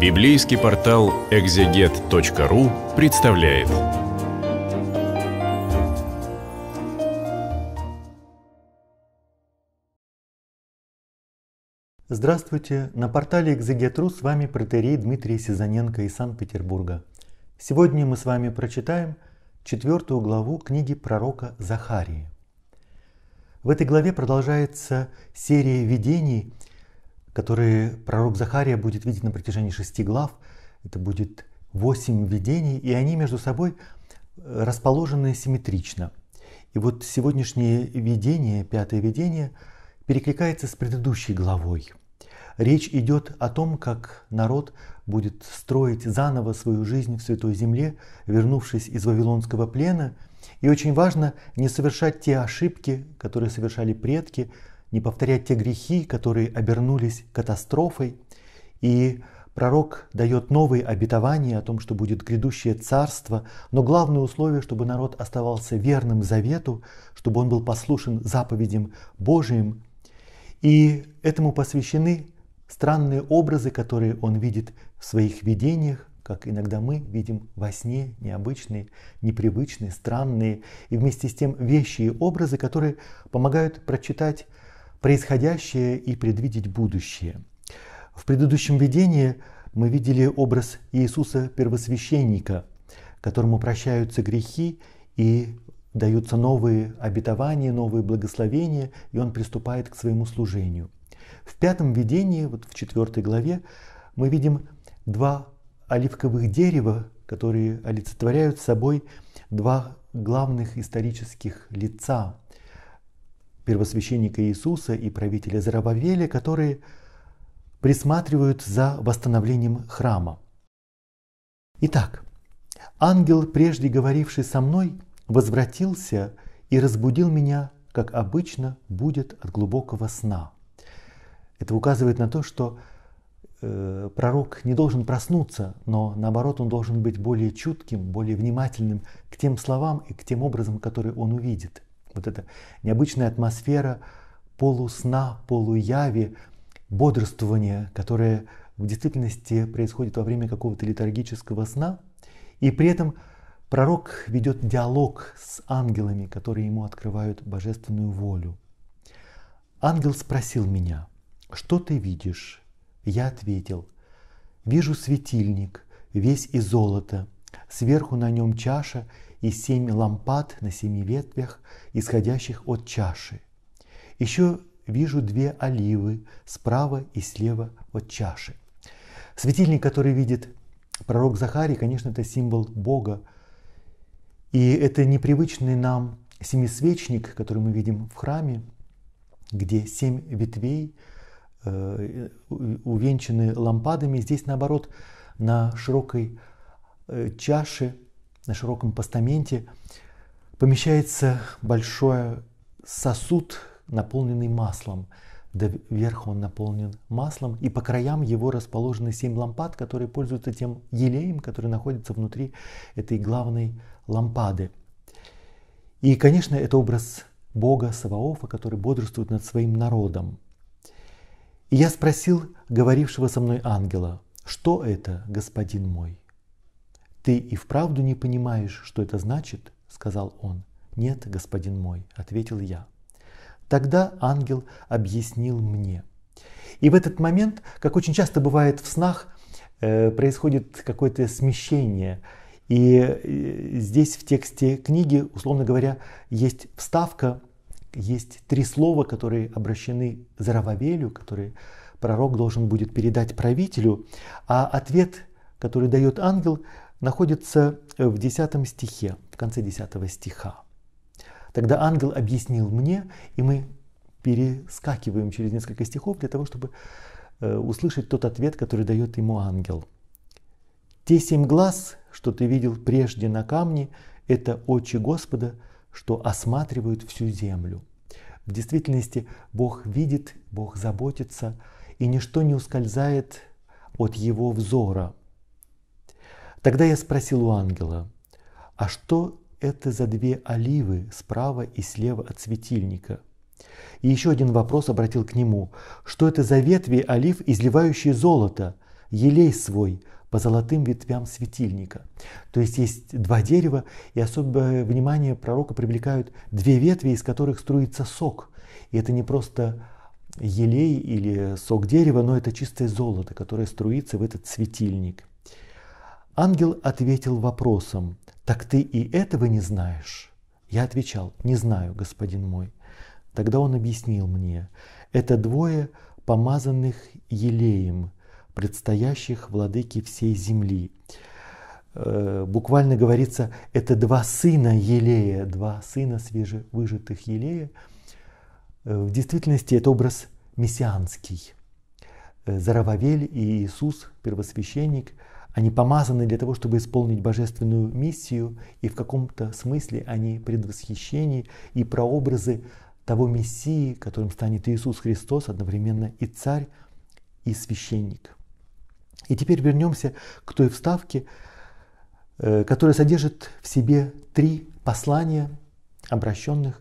Библейский портал экзегет.ру представляет. Здравствуйте! На портале Экзегет.ру с вами протерей Дмитрий Сизаненко из Санкт-Петербурга. Сегодня мы с вами прочитаем четвертую главу книги пророка Захарии. В этой главе продолжается серия видений – которые пророк Захария будет видеть на протяжении шести глав. Это будет восемь видений, и они между собой э, расположены симметрично. И вот сегодняшнее видение, пятое видение, перекликается с предыдущей главой. Речь идет о том, как народ будет строить заново свою жизнь в Святой Земле, вернувшись из Вавилонского плена. И очень важно не совершать те ошибки, которые совершали предки, не повторять те грехи, которые обернулись катастрофой. И пророк дает новые обетования о том, что будет грядущее царство, но главное условие, чтобы народ оставался верным завету, чтобы он был послушен заповедям Божиим. И этому посвящены странные образы, которые он видит в своих видениях, как иногда мы видим во сне необычные, непривычные, странные и вместе с тем вещи и образы, которые помогают прочитать происходящее и предвидеть будущее. В предыдущем видении мы видели образ Иисуса первосвященника, которому прощаются грехи и даются новые обетования, новые благословения, и он приступает к своему служению. В пятом видении, вот в четвертой главе, мы видим два оливковых дерева, которые олицетворяют собой два главных исторических лица первосвященника Иисуса и правителя Зарабавеля, которые присматривают за восстановлением храма. Итак, ангел, прежде говоривший со мной, возвратился и разбудил меня, как обычно будет от глубокого сна. Это указывает на то, что э, пророк не должен проснуться, но наоборот он должен быть более чутким, более внимательным к тем словам и к тем образам, которые он увидит – вот эта необычная атмосфера полусна, полуяви, бодрствования, которое в действительности происходит во время какого-то летаргического сна, и при этом пророк ведет диалог с ангелами, которые ему открывают божественную волю. Ангел спросил меня, что ты видишь? Я ответил, вижу светильник, весь из золота, сверху на нем чаша – и семь лампад на семи ветвях, исходящих от чаши. Еще вижу две оливы справа и слева от чаши. Светильник, который видит пророк Захарий, конечно, это символ Бога. И это непривычный нам семисвечник, который мы видим в храме, где семь ветвей э, увенчаны лампадами. Здесь, наоборот, на широкой э, чаше на широком постаменте помещается большой сосуд, наполненный маслом. Доверху он наполнен маслом, и по краям его расположены семь лампад, которые пользуются тем елеем, который находится внутри этой главной лампады. И, конечно, это образ Бога Саваофа, который бодрствует над своим народом. И я спросил говорившего со мной ангела, что это, господин мой? «Ты и вправду не понимаешь, что это значит?» – сказал он. «Нет, господин мой», – ответил я. Тогда ангел объяснил мне. И в этот момент, как очень часто бывает в снах, э, происходит какое-то смещение. И э, здесь в тексте книги, условно говоря, есть вставка, есть три слова, которые обращены Зарававелю, которые пророк должен будет передать правителю, а ответ, который дает ангел, находится э, в 10 стихе, в конце 10 стиха. Тогда ангел объяснил мне, и мы перескакиваем через несколько стихов для того, чтобы э, услышать тот ответ, который дает ему ангел. «Те семь глаз, что ты видел прежде на камне, это очи Господа, что осматривают всю землю». В действительности Бог видит, Бог заботится, и ничто не ускользает от его взора – Тогда я спросил у ангела, а что это за две оливы справа и слева от светильника? И еще один вопрос обратил к нему. Что это за ветви олив, изливающие золото, елей свой, по золотым ветвям светильника. То есть есть два дерева, и особое внимание пророка привлекают две ветви, из которых струится сок. И это не просто елей или сок дерева, но это чистое золото, которое струится в этот светильник. Ангел ответил вопросом, «Так ты и этого не знаешь?» Я отвечал, «Не знаю, господин мой». Тогда он объяснил мне, «Это двое помазанных елеем, предстоящих владыки всей земли». Э, буквально говорится, это два сына Елея, два сына свежевыжатых Елея. Э, в действительности это образ мессианский. Э, Зарававель и Иисус, первосвященник – они помазаны для того, чтобы исполнить божественную миссию, и в каком-то смысле они предвосхищение и прообразы того Мессии, которым станет Иисус Христос, одновременно и царь, и священник. И теперь вернемся к той вставке, э, которая содержит в себе три послания, обращенных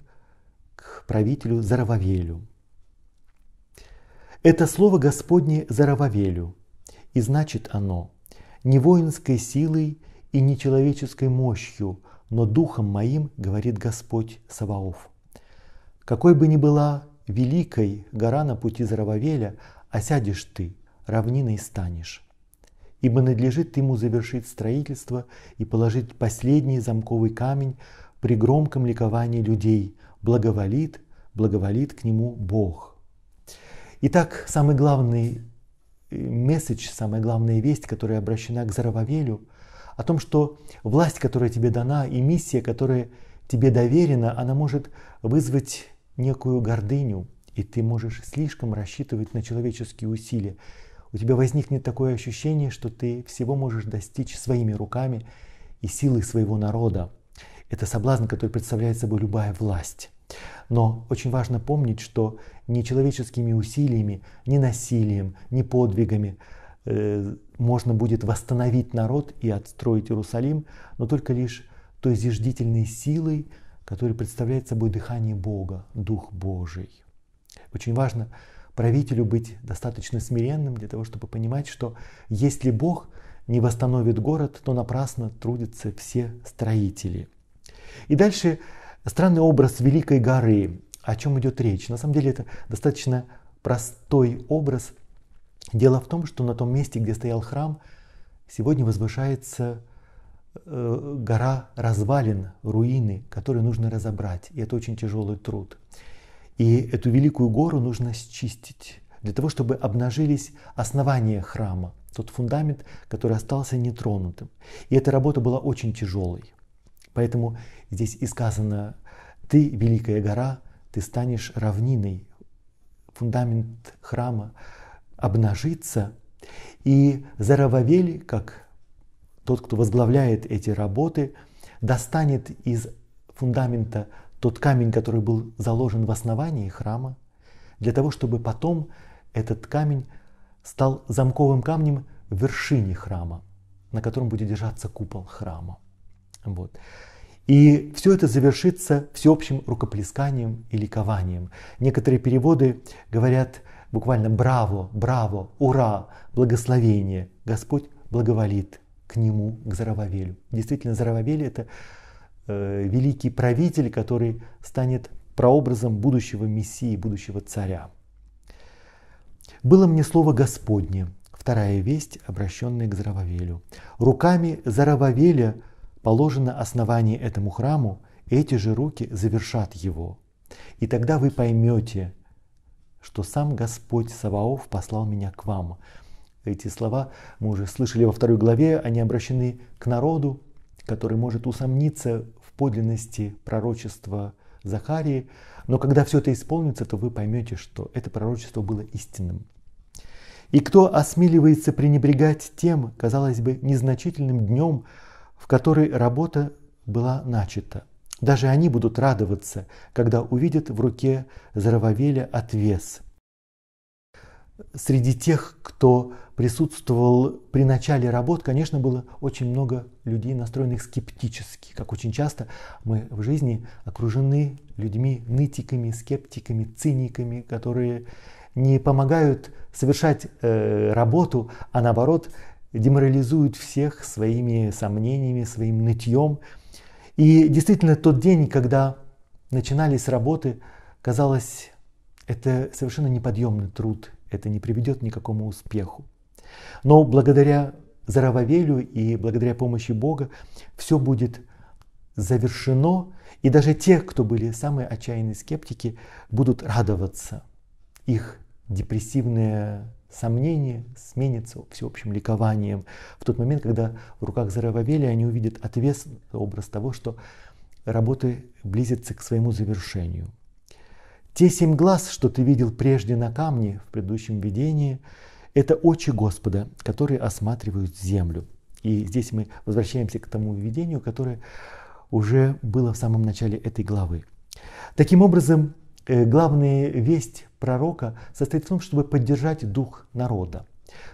к правителю Зарававелю. Это слово Господне Зарававелю, и значит оно – не воинской силой и не человеческой мощью, но духом моим, говорит Господь Саваоф. Какой бы ни была великой гора на пути Зарававеля, осядешь ты, равниной станешь. Ибо надлежит ему завершить строительство и положить последний замковый камень при громком ликовании людей. Благоволит, благоволит к нему Бог. Итак, самый главный Э, месседж, самая главная весть, которая обращена к Зарававелю, о том, что власть, которая тебе дана, и миссия, которая тебе доверена, она может вызвать некую гордыню, и ты можешь слишком рассчитывать на человеческие усилия. У тебя возникнет такое ощущение, что ты всего можешь достичь своими руками и силой своего народа. Это соблазн, который представляет собой любая власть. Но очень важно помнить, что ни человеческими усилиями, ни насилием, ни подвигами э, можно будет восстановить народ и отстроить Иерусалим, но только лишь той зиждительной силой, которая представляет собой дыхание Бога, Дух Божий. Очень важно правителю быть достаточно смиренным для того, чтобы понимать, что если Бог не восстановит город, то напрасно трудятся все строители. И дальше Странный образ Великой горы. О чем идет речь? На самом деле это достаточно простой образ. Дело в том, что на том месте, где стоял храм, сегодня возвышается э, гора развалин, руины, которые нужно разобрать. И это очень тяжелый труд. И эту великую гору нужно счистить для того, чтобы обнажились основания храма, тот фундамент, который остался нетронутым. И эта работа была очень тяжелой. Поэтому здесь и сказано, ты, великая гора, ты станешь равниной, фундамент храма обнажится, и Зарававель, как тот, кто возглавляет эти работы, достанет из фундамента тот камень, который был заложен в основании храма, для того, чтобы потом этот камень стал замковым камнем в вершине храма, на котором будет держаться купол храма. Вот. И все это завершится всеобщим рукоплесканием и ликованием. Некоторые переводы говорят буквально «браво», «браво», «ура», «благословение», «Господь благоволит к нему, к Зарававелю». Действительно, Зарававель – это э, великий правитель, который станет прообразом будущего Мессии, будущего царя. «Было мне слово Господне», вторая весть, обращенная к Зарававелю. «Руками Зарававеля – положено основание этому храму, эти же руки завершат его. И тогда вы поймете, что сам Господь Саваоф послал меня к вам. Эти слова мы уже слышали во второй главе, они обращены к народу, который может усомниться в подлинности пророчества Захарии, но когда все это исполнится, то вы поймете, что это пророчество было истинным. И кто осмеливается пренебрегать тем, казалось бы, незначительным днем, в которой работа была начата. Даже они будут радоваться, когда увидят в руке Зарававеля отвес. Среди тех, кто присутствовал при начале работ, конечно, было очень много людей, настроенных скептически. Как очень часто мы в жизни окружены людьми, нытиками, скептиками, циниками, которые не помогают совершать э, работу, а наоборот деморализует всех своими сомнениями, своим нытьем. И действительно, тот день, когда начинались работы, казалось, это совершенно неподъемный труд, это не приведет к никакому успеху. Но благодаря Зарававелю и благодаря помощи Бога все будет завершено, и даже те, кто были самые отчаянные скептики, будут радоваться. Их депрессивное сомнение сменится всеобщим ликованием в тот момент, когда в руках Зарававеля они увидят ответственный образ того, что работы близятся к своему завершению. Те семь глаз, что ты видел прежде на камне в предыдущем видении, это очи Господа, которые осматривают землю. И здесь мы возвращаемся к тому видению, которое уже было в самом начале этой главы. Таким образом, э, главная весть пророка состоит в том, чтобы поддержать дух народа.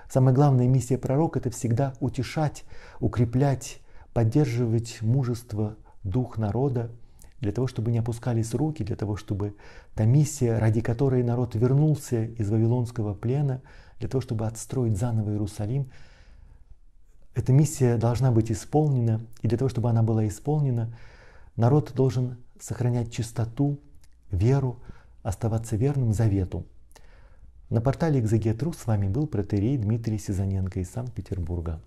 Самая главная миссия пророка – это всегда утешать, укреплять, поддерживать мужество, дух народа, для того, чтобы не опускались руки, для того, чтобы та миссия, ради которой народ вернулся из Вавилонского плена, для того, чтобы отстроить заново Иерусалим, эта миссия должна быть исполнена, и для того, чтобы она была исполнена, народ должен сохранять чистоту, веру, оставаться верным завету. На портале «Экзегетру» с вами был протерей Дмитрий Сизаненко из Санкт-Петербурга.